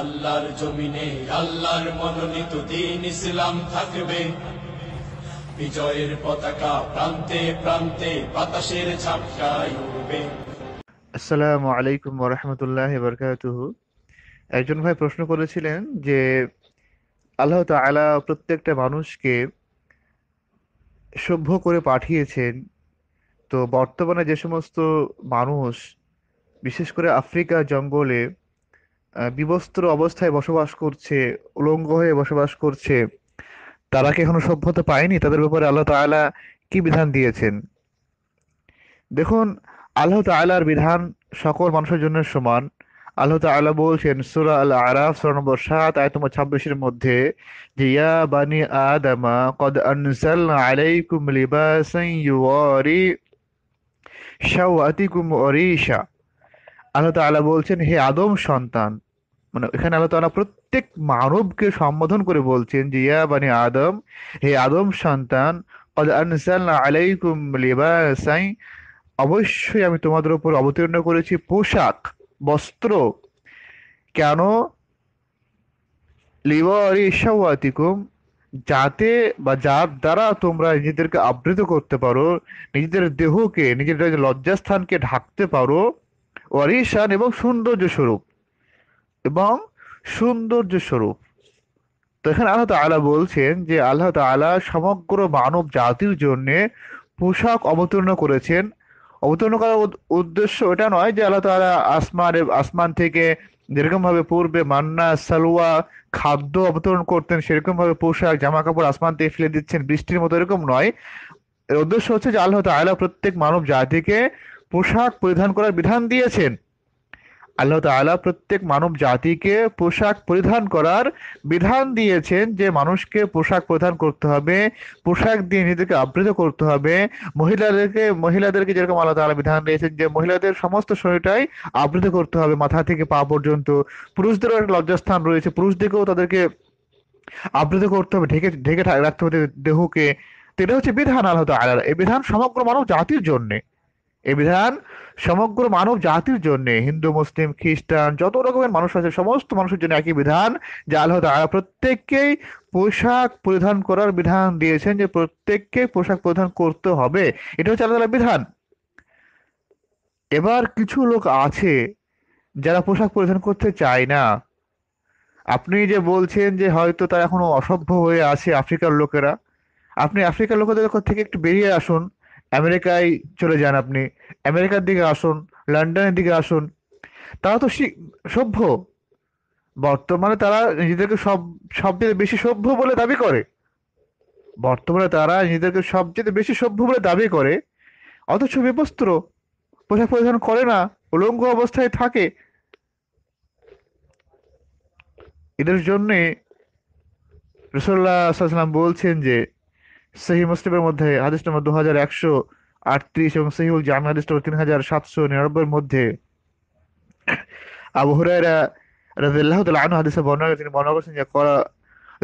আল্লাহর জমিনে আল্লাহর মনোনীত দিন ইসলাম থাকবে বিজয়ের পতাকা প্রান্তে প্রান্তে বাতাসের আসসালামু আলাইকুম একজন ভাই প্রশ্ন করেছিলেন যে আল্লাহ তালা প্রত্যেকটা মানুষকে সভ্য করে পাঠিয়েছেন তো বর্তমানে যে সমস্ত মানুষ বিশেষ করে আফ্রিকা জঙ্গলে বিবস্ত্র অবস্থায় বসবাস করছে উলঙ্গ হয়ে বসবাস করছে তারা কি এখনো সভ্যতা পায়নি তাদের ব্যাপারে আল্লাহ তালা কি বিধান দিয়েছেন দেখুন আল্লাহ তালার বিধান সকল মানুষের জন্য সমান আল্লাহ তালা বলছেন সুরা আল আরাফ সুরা নম্বর সাত আয় ছাব্বিশের মধ্যে যে ইয়া বানি আদামা কদ আনসাল আলাইকুম লিবাসান ইউরি শাওয়াতিকুম ওরিশা আল্লাহ তালা বলছেন হে আদম সন্তান মানে এখানে আল্লাহ তালা প্রত্যেক মানবকে সম্বোধন করে বলছেন যে ইয়া মানে আদম হে আদম সন্তান আলাইকুম অবশ্যই আমি তোমাদের উপর অবতীর্ণ করেছি পোশাক বস্ত্র কেন লিবাতিকুম যাতে বা যার দ্বারা তোমরা নিজেদেরকে আবৃত করতে পারো নিজেদের দেহকে নিজেদের লজ্জাস্থানকে ঢাকতে পারো ওয়ারিশান এবং সৌন্দর্য স্বরূপ এবং সৌন্দর্য স্বরূপ তো এখানে আল্লাহ আলা বলছেন যে আল্লাহ আলা সমগ্র মানব জাতির জন্যে পোশাক অবতীর্ণ করেছেন অবতীর্ণ করার উদ্দেশ্য এটা নয় যে আল্লাহ তালা আসমান আসমান থেকে যেরকমভাবে পূর্বে মান্না সালোয়া খাদ্য অবতরণ করতেন সেরকমভাবে পোশাক জামা কাপড় আসমান থেকে ফেলে দিচ্ছেন বৃষ্টির মতো এরকম নয় এর উদ্দেশ্য হচ্ছে যে আল্লাহ তালা প্রত্যেক মানব জাতিকে পোশাক পরিধান করার বিধান দিয়েছেন আল্লাহ তালা প্রত্যেক মানব জাতিকে পোশাক পরিধান করার বিধান দিয়েছেন যে মানুষকে পোশাক পরিধান করতে হবে পোশাক দিয়ে নিজেদেরকে আবৃত করতে হবে মহিলাদেরকে মহিলাদেরকে যেরকম আল্লাহ তালা বিধান দিয়েছেন যে মহিলাদের সমস্ত শরীরটাই আবৃত করতে হবে মাথা থেকে পা পর্যন্ত পুরুষদেরও একটা লজ্জাস্থান রয়েছে পুরুষদেরকেও তাদেরকে আবৃত করতে হবে ঢেকে ঢেকে রাখতে হবে দেহকে এটা হচ্ছে বিধান আল্লাহ তালা এই বিধান সমগ্র মানব জাতির জন্যে এ বিধান সমগ্র মানব জাতির জন্য হিন্দু মুসলিম খ্রিস্টান যত রকমের মানুষ আছে সমস্ত মানুষের জন্য একই বিধান যা আল্লাহ তাআলা প্রত্যেককেই পোশাক পরিধান করার বিধান দিয়েছেন যে প্রত্যেককে পোশাক পরিধান করতে হবে এটা হচ্ছে আল্লাহ বিধান এবার কিছু লোক আছে যারা পোশাক পরিধান করতে চায় না আপনি যে বলছেন যে হয়তো তারা এখনো অসভ্য হয়ে আছে আফ্রিকার লোকেরা আপনি আফ্রিকার লোকেদের থেকে একটু বেরিয়ে আসুন আমেরিকায় চলে যান আপনি আমেরিকার দিকে আসুন লন্ডনের দিকে আসুন তারা তো সভ্য বর্তমানে তারা নিজেদেরকে সব সবচেয়ে বেশি সভ্য বলে দাবি করে বর্তমানে তারা নিজেদেরকে সবচেয়ে বেশি সভ্য বলে দাবি করে অথচ বিবস্ত্র পোশাক পরিধান করে না উলঙ্গ অবস্থায় থাকে এদের জন্যে রসল্লা সাল্লাম বলছেন যে সহি মুসলিমের মধ্যে হাদিস নম্বর দু হাজার একশো আটত্রিশ এবং সহিউল জামি হাদিস নম্বর তিন হাজার সাতশো নিরানব্বইয়ের মধ্যে আবু হুরাইরা রাজিল্লাহ তাল্লাহ আনু হাদিসে বর্ণনা তিনি বর্ণনা করেছেন যে করা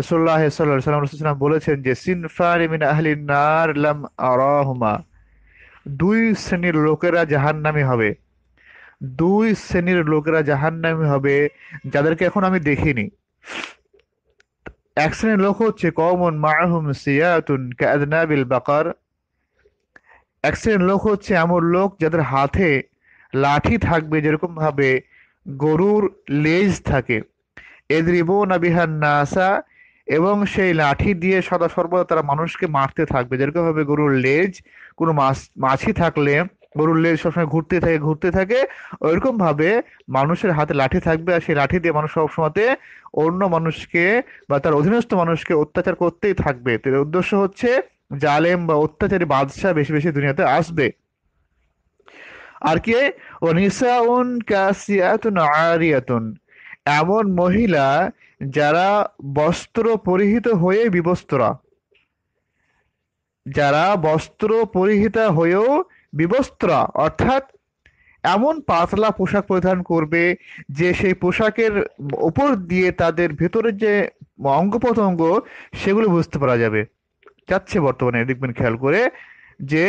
রসুল্লাহ সাল্লাহ সাল্লাম রসুলাম বলেছেন যে সিনফার মিন আহলি নার লাম আরাহুমা দুই শ্রেণীর লোকেরা জাহান্নামি হবে দুই শ্রেণীর লোকেরা জাহান্নামি হবে যাদেরকে এখন আমি দেখিনি এক শ্রেণীর লোক হচ্ছে কমন মাহম সিয়াতুন কাদনাবিল বাকার এক শ্রেণীর লোক হচ্ছে এমন লোক যাদের হাতে লাঠি থাকবে যেরকম ভাবে গরুর লেজ থাকে এদ্রিবো নাবিহান নাসা এবং সেই লাঠি দিয়ে সদা সর্বদা তারা মানুষকে মারতে থাকবে যেরকমভাবে গরুর লেজ কোনো মাছ মাছি থাকলে গরুর লেজ সবসময় ঘুরতে থাকে ঘুরতে থাকে ওইরকম ভাবে মানুষের হাতে লাঠি থাকবে আর সেই লাঠি দিয়ে মানুষ সবসময়তে অন্য মানুষকে বা তার অধীনস্থ মানুষকে অত্যাচার করতেই থাকবে তার উদ্দেশ্য হচ্ছে জালেম বা অত্যাচারী বাদশাহ বেশি বেশি দুনিয়াতে আসবে আর কে ও নিসাউন কাসিয়াতুন আরিয়াতুন এমন মহিলা যারা বস্ত্র পরিহিত হয়ে বিবস্ত্রা যারা বস্ত্র পরিহিতা হয়েও বিবস্ত্রা অর্থাৎ এমন পাতলা পোশাক পরিধান করবে যে সেই পোশাকের ওপর দিয়ে তাদের ভেতরের যে অঙ্গ প্রত্যঙ্গ সেগুলো বুঝতে পারা যাবে যাচ্ছে বর্তমানে দেখবেন খেয়াল করে যে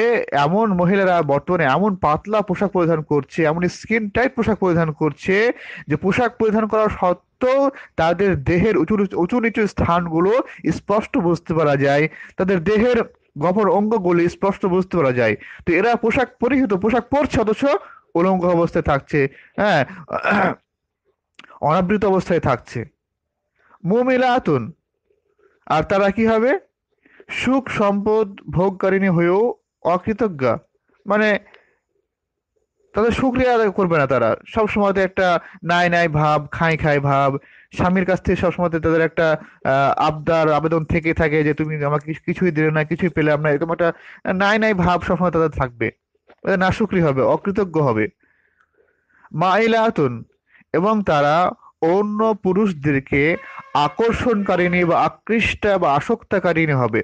এমন মহিলারা বর্তমানে এমন পাতলা পোশাক পরিধান করছে এমন স্কিন টাইট পোশাক পরিধান করছে যে পোশাক পরিধান করা সত্ত্বেও তাদের দেহের উঁচু উঁচু নিচু স্থানগুলো স্পষ্ট বুঝতে পারা যায় তাদের দেহের গভর অঙ্গগুলি স্পষ্ট বুঝতে পারা যায় তো এরা পোশাক পরিহিত পোশাক পরছে অথচ উলঙ্গ অবস্থায় থাকছে হ্যাঁ অনাবৃত অবস্থায় থাকছে মুমিলা আতুন আর তারা কি হবে সুখ সম্পদ ভোগকারিণী হয়েও অকৃতজ্ঞা মানে তাদের সুক্রিয়া করবে না তারা সব সময়তে একটা নাই নাই ভাব খাই খাই ভাব স্বামীর কাছ থেকে সবসময় তাদের একটা আবদার আবেদন থেকে থাকে যে তুমি আমাকে কিছুই দিলে না কিছুই পেলাম না এরকম একটা নাই নাই ভাব সবসময় তাদের থাকবে না শুক্রি হবে অকৃতজ্ঞ হবে মা ইলাতুন এবং তারা অন্য পুরুষদেরকে আকর্ষণকারিণী বা আকৃষ্ট বা আসক্তকারিণী হবে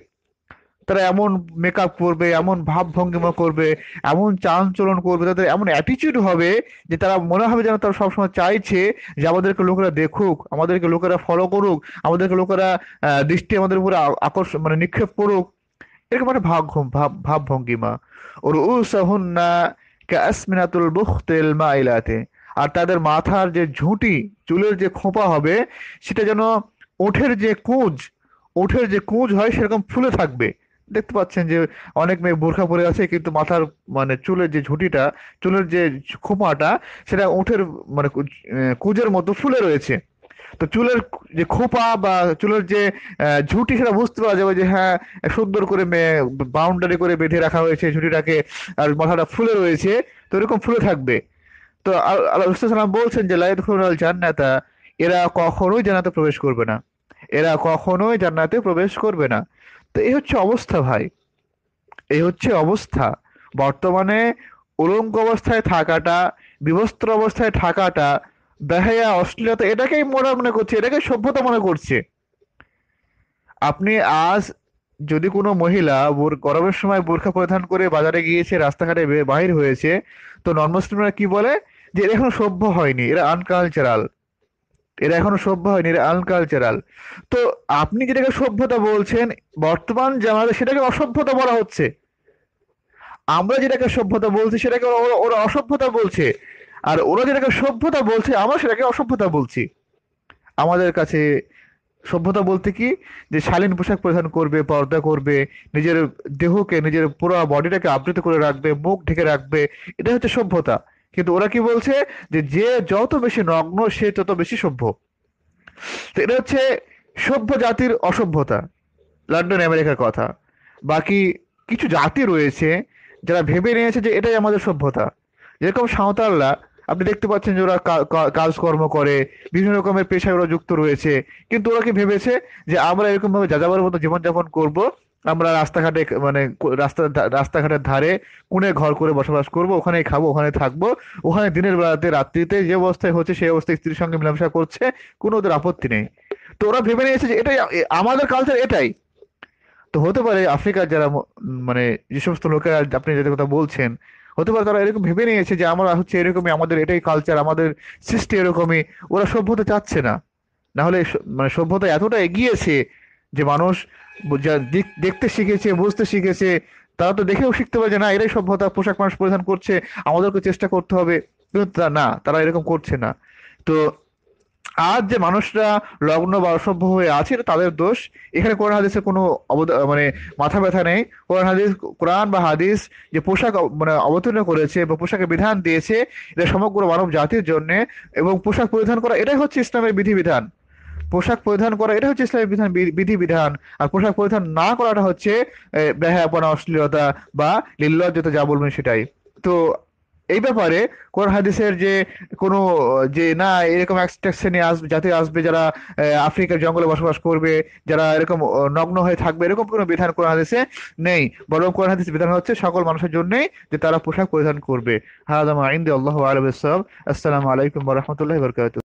তারা এমন মেকআপ করবে এমন ভাব ভঙ্গিমা করবে এমন চালচলন করবে তাদের এমন অ্যাটিচিউড হবে যে তারা মনে হবে যেন তারা সবসময় চাইছে যে আমাদেরকে লোকেরা দেখুক আমাদেরকে লোকেরা ফলো করুক আমাদেরকে লোকেরা দৃষ্টি আমাদের উপরে আকর্ষণ মানে নিক্ষেপ করুক এরকম একটা ভাব ভাব ভাব ভঙ্গিমা ওর উসাহুন্না কাসমিনাতুল বুখতেল মাইলাতে আর তাদের মাথার যে ঝুঁটি চুলের যে খোঁপা হবে সেটা যেন ওঠের যে কুঁজ ওঠের যে কুঁজ হয় সেরকম ফুলে থাকবে দেখতে পাচ্ছেন যে অনেক মেয়ে বোরখা পরে আছে কিন্তু মাথার মানে চুলের যে ঝুঁটিটা চুলের যে খোপাটা সেটা উঠের মানে কুজের মতো ফুলে রয়েছে তো চুলের যে খোপা বা চুলের যে ঝুঁটি সেটা বুঝতে পারা যাবে যে হ্যাঁ সুন্দর করে মেয়ে বাউন্ডারি করে বেঁধে রাখা হয়েছে ঝুঁটিটাকে আর মাথাটা ফুলে রয়েছে তো এরকম ফুলে থাকবে তো আল্লাহাম সাল্লাম বলছেন যে লাইট ফুল জান্নাতা এরা কখনোই জানাতে প্রবেশ করবে না এরা কখনোই জান্নাতে প্রবেশ করবে না তো এই হচ্ছে অবস্থা ভাই এই হচ্ছে অবস্থা বর্তমানে উলঙ্গ অবস্থায় থাকাটা বিভস্ত্র অবস্থায় থাকাটা বেহায়া অশ্লীলতা এটাকেই মোড়া মনে করছে এটাকে সভ্যতা মনে করছে আপনি আজ যদি কোনো মহিলা গরমের সময় বোরখা পরিধান করে বাজারে গিয়েছে রাস্তাঘাটে বাহির হয়েছে তো নন মুসলিমরা কি বলে যে এটা এখন সভ্য হয়নি এরা আনকালচারাল এরা এখনো সভ্য হয়নি এরা আনকালচারাল তো আপনি যেটাকে সভ্যতা বলছেন বর্তমান জামাতে সেটাকে অসভ্যতা বলা হচ্ছে আমরা যেটাকে সভ্যতা বলছি সেটাকে ওরা অসভ্যতা বলছে আর ওরা যেটাকে সভ্যতা বলছে আমরা সেটাকে অসভ্যতা বলছি আমাদের কাছে সভ্যতা বলতে কি যে শালীন পোশাক পরিধান করবে পর্দা করবে নিজের দেহকে নিজের পুরো বডিটাকে আবৃত করে রাখবে মুখ ঢেকে রাখবে এটা হচ্ছে সভ্যতা কিন্তু ওরা কি বলছে যে যে যত বেশি নগ্ন সে তত বেশি সভ্য এটা হচ্ছে সভ্য জাতির অসভ্যতা লন্ডন আমেরিকার কথা বাকি কিছু জাতি রয়েছে যারা ভেবে নিয়েছে যে এটাই আমাদের সভ্যতা যেরকম সাঁওতালরা আপনি দেখতে পাচ্ছেন যে ওরা কাজকর্ম করে বিভিন্ন রকমের পেশায় ওরা যুক্ত রয়েছে কিন্তু ওরা কি ভেবেছে যে আমরা এরকমভাবে যাযাবর মতো জীবনযাপন করব আমরা রাস্তাঘাটে মানে রাস্তা রাস্তাঘাটের ধারে কোনে ঘর করে বসবাস করব ওখানে খাবো ওখানে থাকবো ওখানে দিনের বেলাতে রাত্রিতে যে অবস্থায় হচ্ছে সেই অবস্থায় স্ত্রীর সঙ্গে মেলামেশা করছে কোনো ওদের আপত্তি নেই তো ওরা ভেবে নিয়েছে যে এটাই আমাদের কালচার এটাই তো হতে পারে আফ্রিকার যারা মানে যে সমস্ত লোকেরা আপনি যাদের কথা বলছেন হতে পারে তারা এরকম ভেবে নিয়েছে যে আমরা হচ্ছে এরকমই আমাদের এটাই কালচার আমাদের সৃষ্টি এরকমই ওরা সভ্যতা চাচ্ছে না না হলে মানে সভ্যতা এতটা এগিয়েছে যে মানুষ দেখতে শিখেছে বুঝতে শিখেছে তারা তো দেখেও শিখতে পারে যে না এরাই সভ্যতা পোশাক মানুষ পরিধান করছে আমাদেরকে চেষ্টা করতে হবে কিন্তু তা না তারা এরকম করছে না তো আজ যে মানুষরা লগ্ন বা অসভ্য হয়ে আছে তাদের দোষ এখানে কোরআন হাদিসে কোনো মানে মাথা ব্যথা নেই কোরআন হাদিস কোরআন বা হাদিস যে পোশাক মানে অবতীর্ণ করেছে বা পোশাকের বিধান দিয়েছে এটা সমগ্র মানব জাতির জন্যে এবং পোশাক পরিধান করা এটাই হচ্ছে ইসলামের বিধিবিধান পোশাক পরিধান করা এটা হচ্ছে ইসলামী বিধান বিধিবিধান আর পোশাক পরিধান না করাটা হচ্ছে ব্যাহাপনা অশ্লীলতা বা লিল্লজ্জতা যা বলবেন সেটাই তো এই ব্যাপারে কোন হাদিসের যে কোনো যে না এরকম একটা শ্রেণী আসবে জাতি আসবে যারা আফ্রিকার জঙ্গলে বসবাস করবে যারা এরকম নগ্ন হয়ে থাকবে এরকম কোনো বিধান কোন হাদিসে নেই বরং কোন হাদিস বিধান হচ্ছে সকল মানুষের জন্যই যে তারা পোশাক পরিধান করবে হাদাম আইন্দি আল্লাহ আলব আসসালাম আলাইকুম রহমতুল্লাহ বরকাত